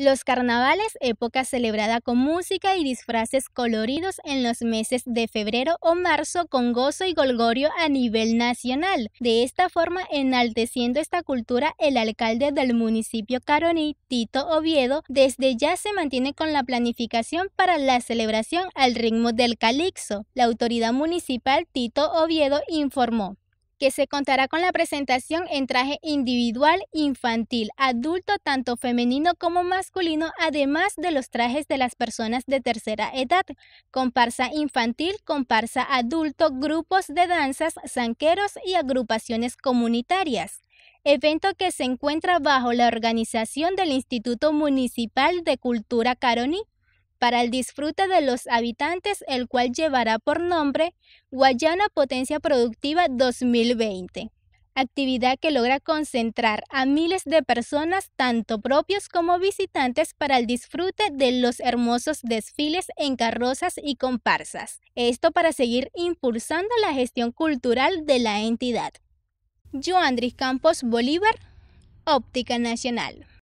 Los carnavales, época celebrada con música y disfraces coloridos en los meses de febrero o marzo con gozo y golgorio a nivel nacional. De esta forma, enalteciendo esta cultura, el alcalde del municipio Caroní, Tito Oviedo, desde ya se mantiene con la planificación para la celebración al ritmo del calixo. La autoridad municipal, Tito Oviedo, informó que se contará con la presentación en traje individual, infantil, adulto, tanto femenino como masculino, además de los trajes de las personas de tercera edad, comparsa infantil, comparsa adulto, grupos de danzas, zanqueros y agrupaciones comunitarias evento que se encuentra bajo la organización del Instituto Municipal de Cultura Caroní para el disfrute de los habitantes, el cual llevará por nombre Guayana Potencia Productiva 2020, actividad que logra concentrar a miles de personas, tanto propios como visitantes, para el disfrute de los hermosos desfiles en carrozas y comparsas. Esto para seguir impulsando la gestión cultural de la entidad. Joandris Campos Bolívar, Óptica Nacional.